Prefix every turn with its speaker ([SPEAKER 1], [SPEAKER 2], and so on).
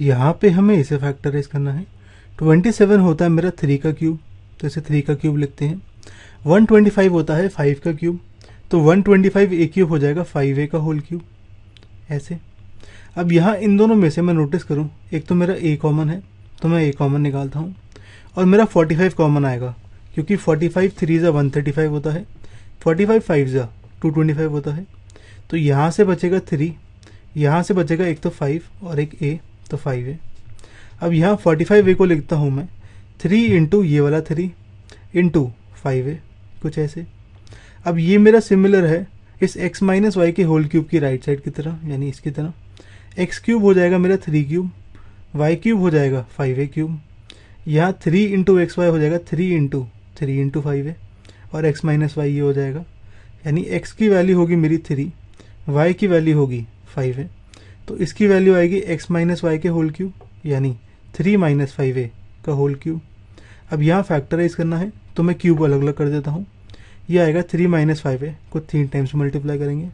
[SPEAKER 1] यहाँ पे हमें इसे फैक्टराइज करना है 27 होता है मेरा थ्री का क्यूब तो इसे थ्री का क्यूब लिखते हैं 125 होता है फाइव का क्यूब तो 125 ए क्यूब हो जाएगा फाइव ए का होल क्यूब ऐसे अब यहाँ इन दोनों में से मैं नोटिस करूँ एक तो मेरा ए कॉमन है तो मैं ए कॉमन निकालता हूँ और मेरा 45 कॉमन आएगा क्योंकि 45 फाइव थ्री ज़ा वन होता है 45 फाइव फाइव ज़ा टू होता है तो यहाँ से बचेगा थ्री यहाँ से बचेगा एक तो फाइव और एक ए तो फाइव है अब यहाँ फोर्टी फाइव ए को लिखता हूँ मैं थ्री इंटू ये वाला थ्री इंटू फाइव ए कुछ ऐसे अब ये मेरा सिमिलर है इस एक्स माइनस वाई के होल क्यूब की राइट साइड की तरह यानी इसकी तरह एक्स क्यूब हो जाएगा मेरा थ्री क्यूब वाई क्यूब हो जाएगा फाइव ए क्यूब यहाँ थ्री इंटू एक्स वाई हो जाएगा three into three into five A और एक्स माइनस वाई ये हो जाएगा यानी एक्स की वैल्यू होगी मेरी थ्री वाई की वैल्यू होगी फाइव है तो इसकी वैल्यू आएगी एक्स माइनस वाई के होल क्यूब यानी थ्री माइनस फाइव ए का होल क्यूब अब यहाँ फैक्टराइज करना है तो मैं क्यूब अलग अलग कर देता हूँ ये आएगा थ्री माइनस फाइव ए को थ्री टाइम्स मल्टीप्लाई करेंगे